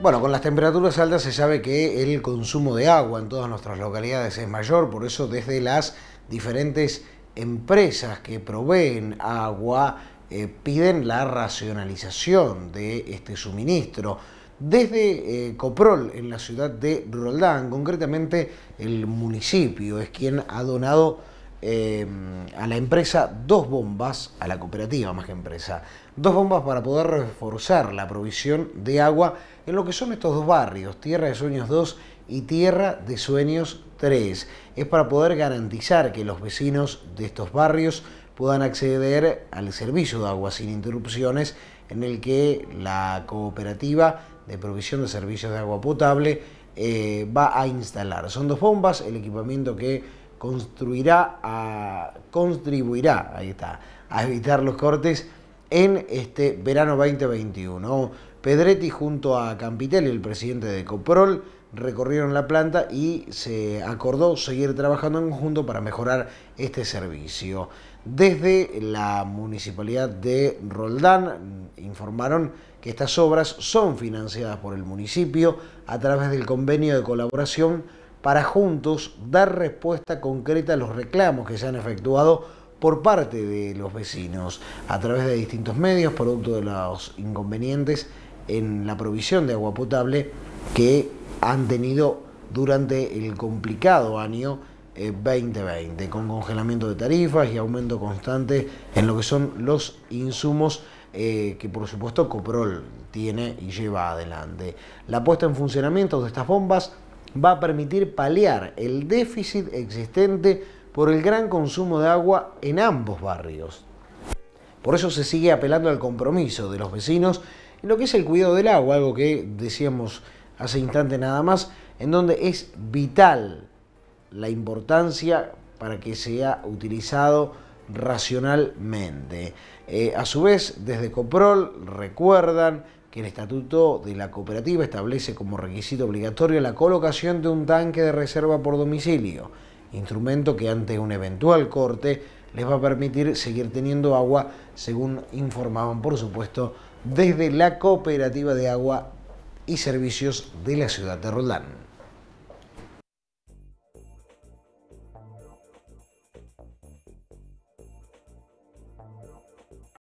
Bueno, con las temperaturas altas se sabe que el consumo de agua en todas nuestras localidades es mayor, por eso desde las diferentes empresas que proveen agua eh, piden la racionalización de este suministro. Desde eh, Coprol, en la ciudad de Roldán, concretamente el municipio es quien ha donado Em, a la empresa dos bombas, a la cooperativa más que empresa, dos bombas para poder reforzar la provisión de agua en lo que son estos dos barrios, Tierra de Sueños 2 y Tierra de Sueños 3. Es para poder garantizar que los vecinos de estos barrios puedan acceder al servicio de agua sin interrupciones en el que la cooperativa de provisión de servicios de agua potable eh, va a instalar. Son dos bombas, el equipamiento que construirá a, contribuirá ahí está, a evitar los cortes en este verano 2021. Pedretti junto a Campitelli, el presidente de Coprol, recorrieron la planta y se acordó seguir trabajando en conjunto para mejorar este servicio. Desde la municipalidad de Roldán mm, informaron que estas obras son financiadas por el municipio a través del convenio de colaboración para juntos dar respuesta concreta a los reclamos que se han efectuado por parte de los vecinos a través de distintos medios, producto de los inconvenientes en la provisión de agua potable que han tenido durante el complicado año 2020, eh, con congelamiento de tarifas y aumento constante en lo que son los insumos eh, que por supuesto Coprol tiene y lleva adelante. La puesta en funcionamiento de estas bombas va a permitir paliar el déficit existente por el gran consumo de agua en ambos barrios. Por eso se sigue apelando al compromiso de los vecinos en lo que es el cuidado del agua, algo que decíamos hace instante nada más, en donde es vital la importancia para que sea utilizado racionalmente. Eh, a su vez, desde Coprol recuerdan que el estatuto de la cooperativa establece como requisito obligatorio la colocación de un tanque de reserva por domicilio, instrumento que ante un eventual corte les va a permitir seguir teniendo agua, según informaban, por supuesto, desde la cooperativa de agua y Servicios de la ciudad de Roldán.